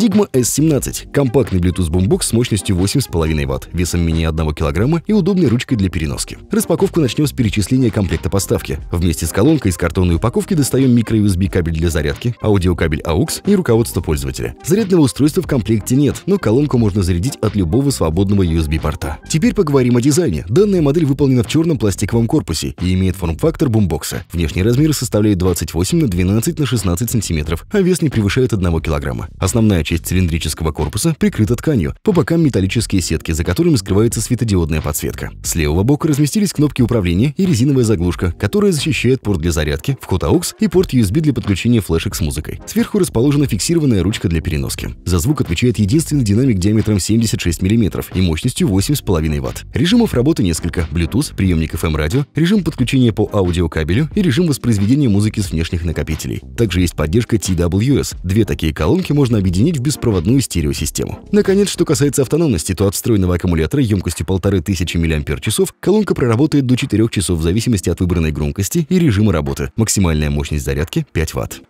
Digma S17 – компактный Bluetooth-бумбокс с мощностью 8,5 Вт, весом менее 1 кг и удобной ручкой для переноски. Распаковку начнем с перечисления комплекта поставки. Вместе с колонкой из картонной упаковки достаем микро-USB кабель для зарядки, аудиокабель AUX и руководство пользователя. Зарядного устройства в комплекте нет, но колонку можно зарядить от любого свободного USB-порта. Теперь поговорим о дизайне. Данная модель выполнена в черном пластиковом корпусе и имеет форм-фактор бумбокса. Внешний размер составляет 28 на 12 на 16 см, а вес не превышает 1 кг. Основная часть цилиндрического корпуса прикрыта тканью, по бокам металлические сетки, за которыми скрывается светодиодная подсветка. С левого бока разместились кнопки управления и резиновая заглушка, которая защищает порт для зарядки, вход AUX и порт USB для подключения флешек с музыкой. Сверху расположена фиксированная ручка для переноски. За звук отвечает единственный динамик диаметром 76 мм и мощностью 8,5 Вт. Режимов работы несколько – Bluetooth, приемник FM-радио, режим подключения по аудиокабелю и режим воспроизведения музыки с внешних накопителей. Также есть поддержка TWS. Две такие колонки можно объединить беспроводную стереосистему. Наконец, что касается автономности, то от встроенного аккумулятора емкостью 1500 мАч колонка проработает до 4 часов в зависимости от выбранной громкости и режима работы. Максимальная мощность зарядки 5 Вт.